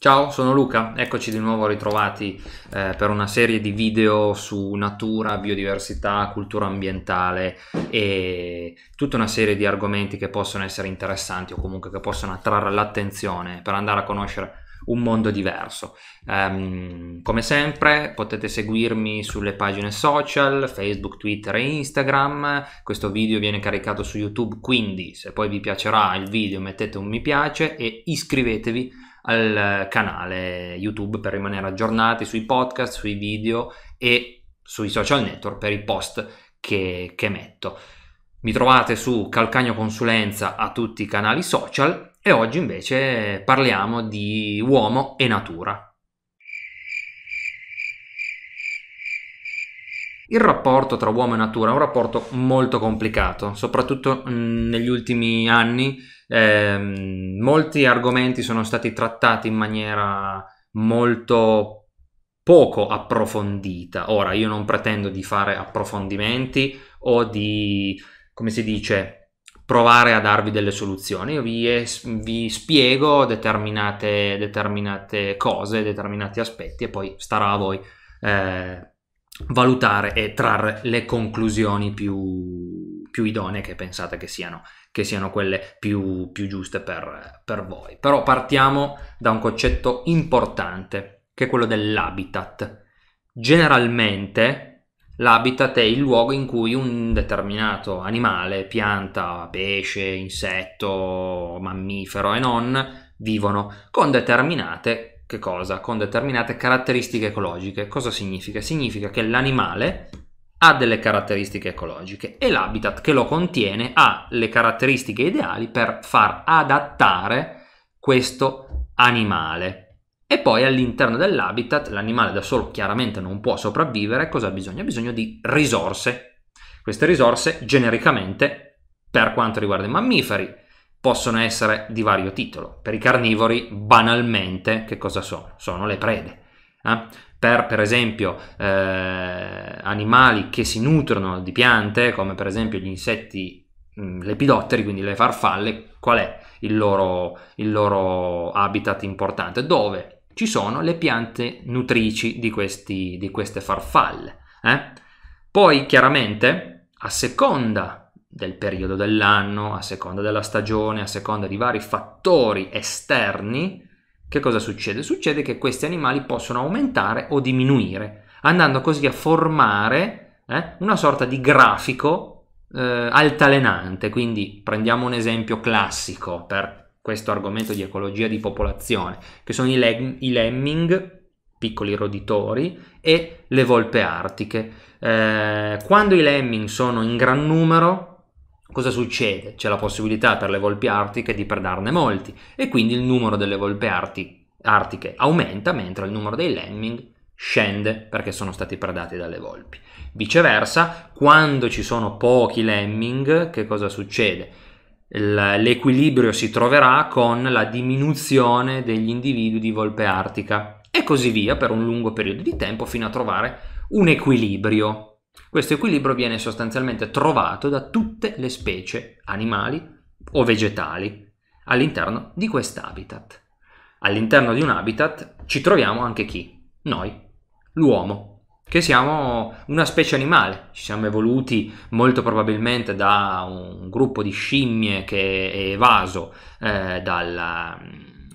Ciao, sono Luca, eccoci di nuovo ritrovati eh, per una serie di video su natura, biodiversità, cultura ambientale e tutta una serie di argomenti che possono essere interessanti o comunque che possono attrarre l'attenzione per andare a conoscere un mondo diverso. Um, come sempre potete seguirmi sulle pagine social, Facebook, Twitter e Instagram, questo video viene caricato su YouTube, quindi se poi vi piacerà il video mettete un mi piace e iscrivetevi al canale YouTube per rimanere aggiornati sui podcast, sui video e sui social network per i post che, che metto. Mi trovate su Calcagno Consulenza a tutti i canali social e oggi invece parliamo di uomo e natura. Il rapporto tra uomo e natura è un rapporto molto complicato, soprattutto mm, negli ultimi anni. Eh, molti argomenti sono stati trattati in maniera molto poco approfondita. Ora, io non pretendo di fare approfondimenti o di, come si dice, provare a darvi delle soluzioni, io vi, es- vi spiego determinate, determinate, cose, determinati aspetti e poi starà a voi eh, valutare e trarre le conclusioni più, più idonee che pensate che siano, che siano quelle più, più giuste per, per, voi. Però partiamo da un concetto importante che è quello dell'habitat. Generalmente L'habitat è il luogo in cui un determinato animale, pianta, pesce, insetto, mammifero e non vivono con determinate, con determinate caratteristiche ecologiche. Cosa significa? Significa che l'animale ha delle caratteristiche ecologiche e l'habitat che lo contiene ha le caratteristiche ideali per far adattare questo animale e poi all'interno dell'habitat l'animale da solo chiaramente non può sopravvivere, cosa ha bisogno? Ha bisogno di risorse. Queste risorse genericamente, per quanto riguarda i mammiferi, possono essere di vario titolo. Per i carnivori, banalmente, che cosa sono? Sono le prede. Eh? Per, per esempio, eh, animali che si nutrono di piante, come per esempio gli insetti mm, lepidotteri, quindi le farfalle, qual è il loro, il loro habitat importante? Dove ci sono le piante nutrici di, questi, di queste farfalle. Eh? Poi chiaramente a seconda del periodo dell'anno, a seconda della stagione, a seconda di vari fattori esterni, che cosa succede? Succede che questi animali possono aumentare o diminuire, andando così a formare eh, una sorta di grafico eh, altalenante. Quindi prendiamo un esempio classico per questo argomento di ecologia di popolazione, che sono i, le- i lemming, piccoli roditori, e le volpe artiche. Eh, quando i lemming sono in gran numero, cosa succede? C'è la possibilità per le volpi artiche di predarne molti e quindi il numero delle volpe arti- artiche aumenta mentre il numero dei lemming scende perché sono stati predati dalle volpi. Viceversa, quando ci sono pochi lemming, che cosa succede? l'equilibrio si troverà con la diminuzione degli individui di volpe artica e così via per un lungo periodo di tempo fino a trovare un equilibrio. Questo equilibrio viene sostanzialmente trovato da tutte le specie animali o vegetali all'interno di quest'habitat. All'interno di un habitat ci troviamo anche chi? Noi, l'uomo che siamo una specie animale, ci siamo evoluti molto probabilmente da un gruppo di scimmie che è evaso eh, dalla,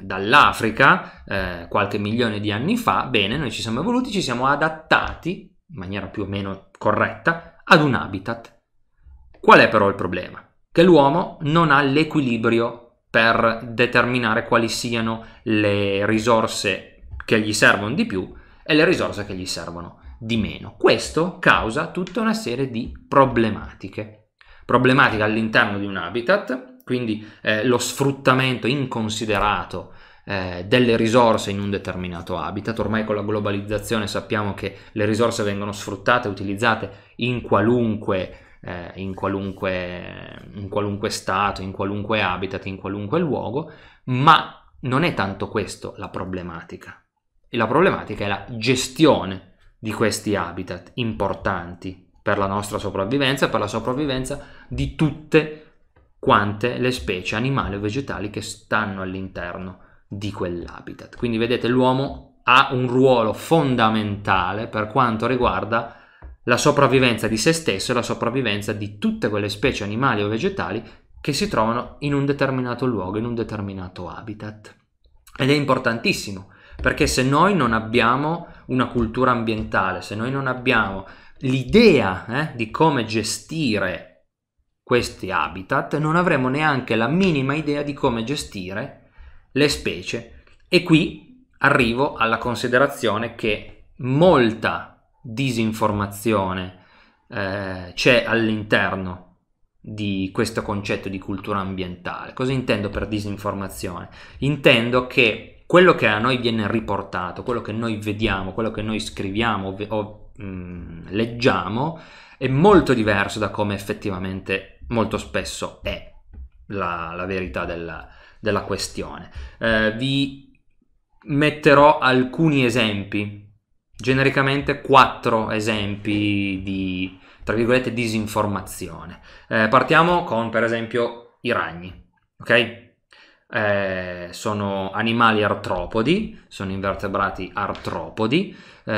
dall'Africa eh, qualche milione di anni fa, bene, noi ci siamo evoluti, ci siamo adattati in maniera più o meno corretta ad un habitat. Qual è però il problema? Che l'uomo non ha l'equilibrio per determinare quali siano le risorse che gli servono di più e le risorse che gli servono meno di meno. Questo causa tutta una serie di problematiche. Problematiche all'interno di un habitat, quindi eh, lo sfruttamento inconsiderato eh, delle risorse in un determinato habitat. Ormai con la globalizzazione sappiamo che le risorse vengono sfruttate, utilizzate in qualunque, eh, in qualunque, in qualunque stato, in qualunque habitat, in qualunque luogo, ma non è tanto questo la problematica. la problematica è la gestione di questi habitat importanti per la nostra sopravvivenza e per la sopravvivenza di tutte quante le specie animali o vegetali che stanno all'interno di quell'habitat. Quindi vedete l'uomo ha un ruolo fondamentale per quanto riguarda la sopravvivenza di se stesso e la sopravvivenza di tutte quelle specie animali o vegetali che si trovano in un determinato luogo, in un determinato habitat. Ed è importantissimo, perché se noi non abbiamo una cultura ambientale, se noi non abbiamo l'idea eh, di come gestire questi habitat, non avremo neanche la minima idea di come gestire le specie. E qui arrivo alla considerazione che molta disinformazione eh, c'è all'interno di questo concetto di cultura ambientale. Cosa intendo per disinformazione? Intendo che quello che a noi viene riportato, quello che noi vediamo, quello che noi scriviamo o mh, mm, leggiamo è molto diverso da come effettivamente molto spesso è la, la verità della, della questione. Eh, vi metterò alcuni esempi, genericamente quattro esempi di, tra virgolette, disinformazione. Eh, partiamo con, per esempio, i ragni, ok? eh, sono animali artropodi, sono invertebrati artropodi, eh,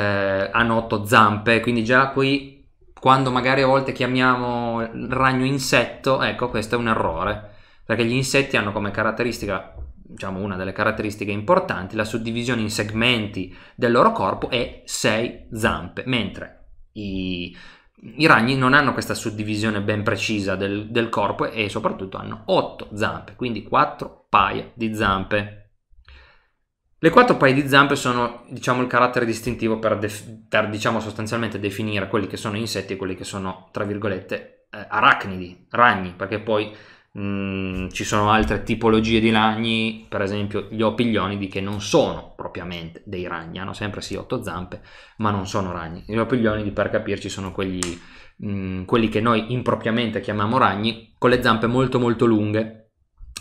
hanno otto zampe, quindi già qui quando magari a volte chiamiamo il ragno insetto, ecco questo è un errore, perché gli insetti hanno come caratteristica, diciamo una delle caratteristiche importanti, la suddivisione in segmenti del loro corpo e sei zampe, mentre i i ragni non hanno questa suddivisione ben precisa del, del corpo e soprattutto hanno otto zampe, quindi quattro paia di zampe. Le quattro paia di zampe sono diciamo, il carattere distintivo per, def- per diciamo, sostanzialmente definire quelli che sono insetti e quelli che sono, tra virgolette, eh, arachnidi, ragni, perché poi Mm, ci sono altre tipologie di ragni, per esempio gli opiglionidi, che non sono propriamente dei ragni, hanno sempre sì otto zampe, ma non sono ragni. Gli opiglionidi, per capirci, sono quelli, mm, quelli che noi impropriamente chiamiamo ragni, con le zampe molto molto lunghe.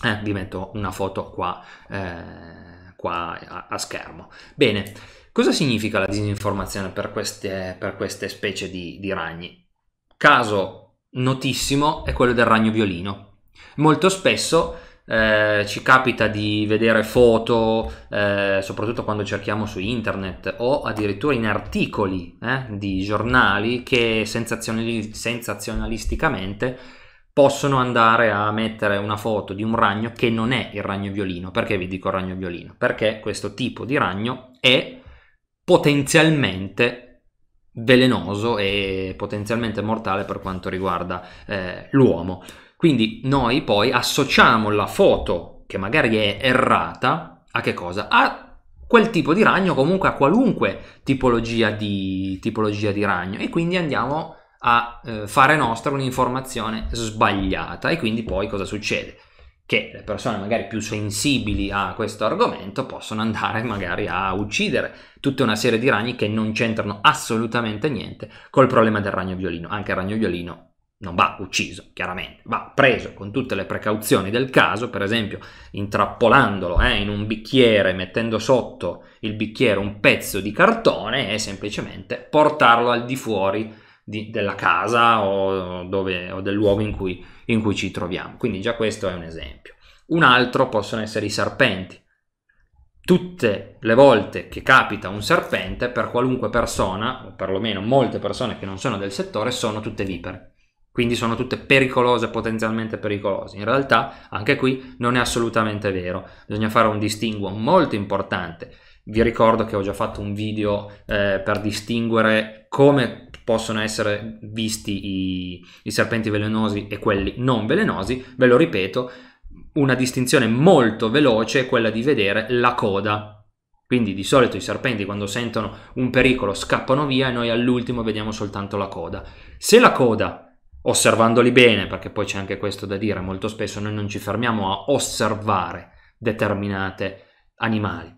Eh, vi metto una foto qua, eh, qua a, a schermo. Bene, cosa significa la disinformazione per queste, per queste specie di, di ragni? Caso notissimo è quello del ragno violino Molto spesso eh, ci capita di vedere foto, eh, soprattutto quando cerchiamo su internet o addirittura in articoli eh, di giornali che sensazionali- sensazionalisticamente possono andare a mettere una foto di un ragno che non è il ragno violino. Perché vi dico ragno violino? Perché questo tipo di ragno è potenzialmente velenoso e potenzialmente mortale per quanto riguarda eh, l'uomo. Quindi noi poi associamo la foto, che magari è errata, a che cosa? A quel tipo di ragno, comunque a qualunque tipologia di, tipologia di ragno e quindi andiamo a eh, fare nostra un'informazione sbagliata e quindi poi cosa succede? Che le persone magari più sensibili a questo argomento possono andare magari a uccidere tutta una serie di ragni che non c'entrano assolutamente niente col problema del ragno violino, anche il ragno violino non va ucciso, chiaramente, va preso con tutte le precauzioni del caso, per esempio intrappolandolo eh, in un bicchiere, mettendo sotto il bicchiere un pezzo di cartone e semplicemente portarlo al di fuori di, della casa o, dove, o del luogo in cui, in cui ci troviamo. Quindi già questo è un esempio. Un altro possono essere i serpenti. Tutte le volte che capita un serpente, per qualunque persona, o perlomeno molte persone che non sono del settore, sono tutte vipere quindi sono tutte pericolose, potenzialmente pericolose. In realtà anche qui non è assolutamente vero, bisogna fare un distinguo molto importante. Vi ricordo che ho già fatto un video eh, per distinguere come possono essere visti i, i serpenti velenosi e quelli non velenosi, ve lo ripeto, una distinzione molto veloce è quella di vedere la coda quindi di solito i serpenti quando sentono un pericolo scappano via e noi all'ultimo vediamo soltanto la coda. Se la coda osservandoli bene, perché poi c'è anche questo da dire, molto spesso noi non ci fermiamo a osservare determinate animali,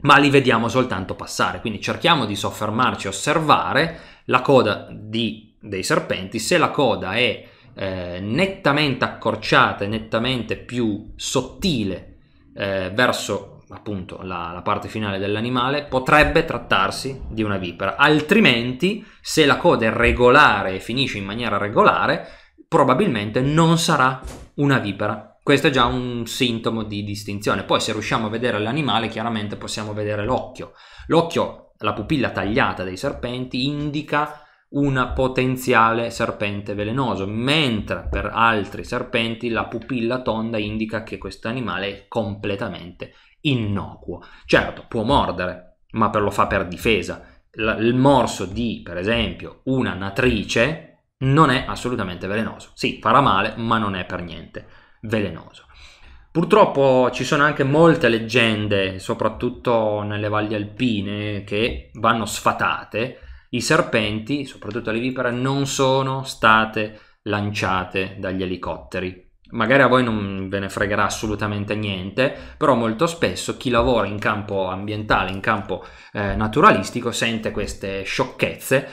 ma li vediamo soltanto passare, quindi cerchiamo di soffermarci, osservare la coda di, dei serpenti, se la coda è eh, nettamente accorciata e nettamente più sottile eh, verso appunto la, la, parte finale dell'animale, potrebbe trattarsi di una vipera. Altrimenti, se la coda è regolare e finisce in maniera regolare, probabilmente non sarà una vipera. Questo è già un sintomo di distinzione. Poi, se riusciamo a vedere l'animale, chiaramente possiamo vedere l'occhio. L'occhio, la pupilla tagliata dei serpenti, indica una potenziale serpente velenoso, mentre per altri serpenti la pupilla tonda indica che questo animale è completamente innocuo. Certo, può mordere, ma lo fa per difesa. il morso di, per esempio, una natrice non è assolutamente velenoso. Sì, farà male, ma non è per niente velenoso. Purtroppo ci sono anche molte leggende, soprattutto nelle valli alpine, che vanno sfatate i serpenti, soprattutto le vipere, non sono state lanciate dagli elicotteri. Magari a voi non ve ne fregherà assolutamente niente, però molto spesso chi lavora in campo ambientale, in campo eh, naturalistico, sente queste sciocchezze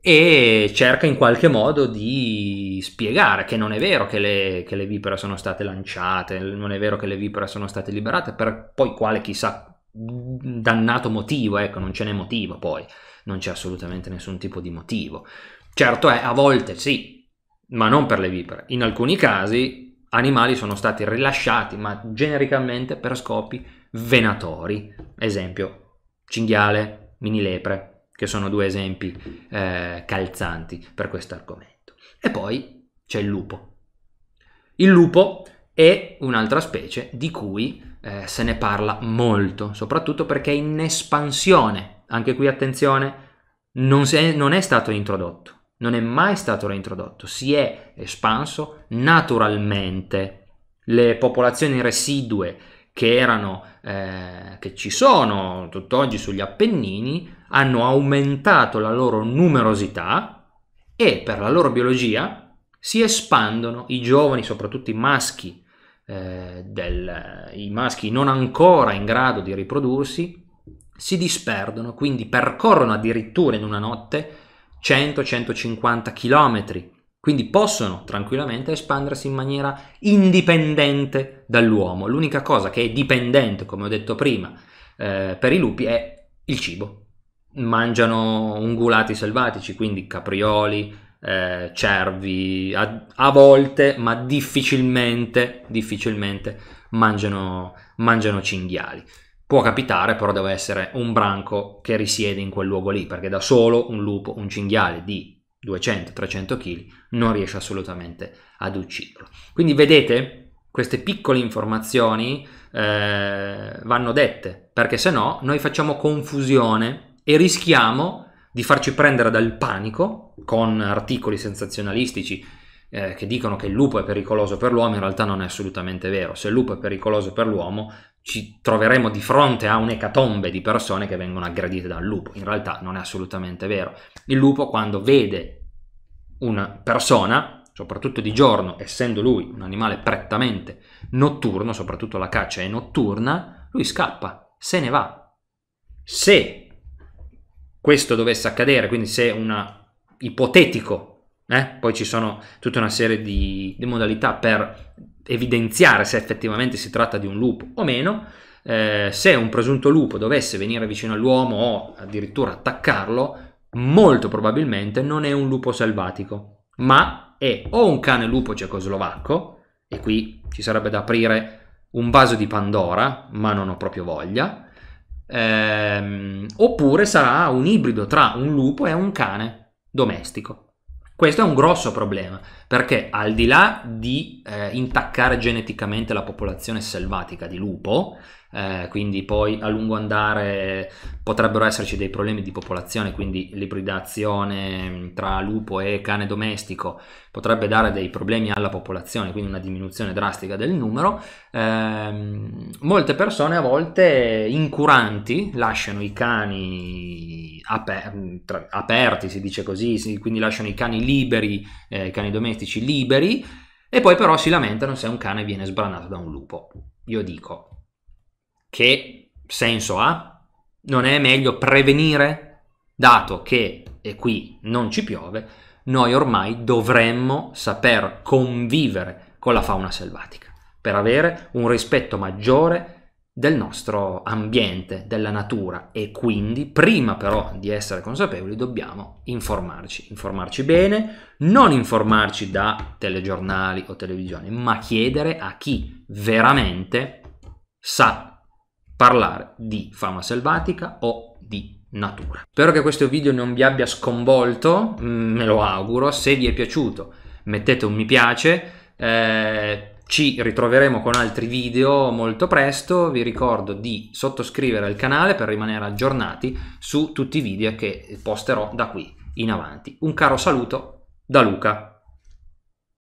e cerca in qualche modo di spiegare che non è vero che le, che le vipere sono state lanciate, non è vero che le vipere sono state liberate, per poi quale chissà dannato motivo, ecco, non ce n'è motivo poi non c'è assolutamente nessun tipo di motivo. Certo è, a volte sì, ma non per le vipere. In alcuni casi animali sono stati rilasciati, ma genericamente per scopi venatori. Esempio, cinghiale, mini lepre, che sono due esempi eh, calzanti per questo argomento. E poi c'è il lupo. Il lupo è un'altra specie di cui eh, se ne parla molto, soprattutto perché è in espansione anche qui attenzione, non, è, non è stato introdotto, non è mai stato reintrodotto, si è espanso naturalmente. Le popolazioni residue che erano, eh, che ci sono tutt'oggi sugli Appennini, hanno aumentato la loro numerosità e per la loro biologia si espandono i giovani, soprattutto i maschi, eh, del, i maschi non ancora in grado di riprodursi, si disperdono, quindi percorrono addirittura in una notte 100-150 km, quindi possono tranquillamente espandersi in maniera indipendente dall'uomo. L'unica cosa che è dipendente, come ho detto prima, eh, per i lupi è il cibo. Mangiano ungulati selvatici, quindi caprioli, eh, cervi, a, a, volte, ma difficilmente, difficilmente mangiano, mangiano cinghiali. Può capitare, però deve essere un branco che risiede in quel luogo lì, perché da solo un lupo, un cinghiale di 200-300 kg non riesce assolutamente ad ucciderlo. Quindi vedete, queste piccole informazioni eh, vanno dette, perché se no noi facciamo confusione e rischiamo di farci prendere dal panico con articoli sensazionalistici eh, che dicono che il lupo è pericoloso per l'uomo, in realtà non è assolutamente vero. Se il lupo è pericoloso per l'uomo, ci troveremo di fronte a un'ecatombe di persone che vengono aggredite dal lupo. In realtà non è assolutamente vero. Il lupo quando vede una persona, soprattutto di giorno, essendo lui un animale prettamente notturno, soprattutto la caccia è notturna, lui scappa, se ne va. Se questo dovesse accadere, quindi se un ipotetico, eh, poi ci sono tutta una serie di, di modalità per evidenziare se effettivamente si tratta di un lupo o meno. Eh, se un presunto lupo dovesse venire vicino all'uomo o addirittura attaccarlo, molto probabilmente non è un lupo selvatico, ma è o un cane lupo cecoslovacco, e qui ci sarebbe da aprire un vaso di Pandora, ma non ho proprio voglia, ehm, oppure sarà un ibrido tra un lupo e un cane domestico. Questo è un grosso problema, perché al di là di eh, intaccare geneticamente la popolazione selvatica di lupo, eh, quindi poi a lungo andare potrebbero esserci dei problemi di popolazione, quindi l'ibridazione tra lupo e cane domestico potrebbe dare dei problemi alla popolazione, quindi una diminuzione drastica del numero, eh, molte persone a volte incuranti lasciano i cani aper- tra- aperti, si dice così, quindi lasciano i cani liberi, eh, i cani domestici, domestici liberi e poi però si lamentano se un cane viene sbranato da un lupo. Io dico, che senso ha? Non è meglio prevenire? Dato che, e qui non ci piove, noi ormai dovremmo saper convivere con la fauna selvatica per avere un rispetto maggiore del nostro ambiente, della natura e quindi prima però di essere consapevoli dobbiamo informarci, informarci bene, non informarci da telegiornali o televisione, ma chiedere a chi veramente sa parlare di fama selvatica o di natura. Spero che questo video non vi abbia sconvolto, mm, me lo auguro, se vi è piaciuto mettete un mi piace, eh, ci ritroveremo con altri video molto presto, vi ricordo di sottoscrivere al canale per rimanere aggiornati su tutti i video che posterò da qui in avanti. Un caro saluto da Luca.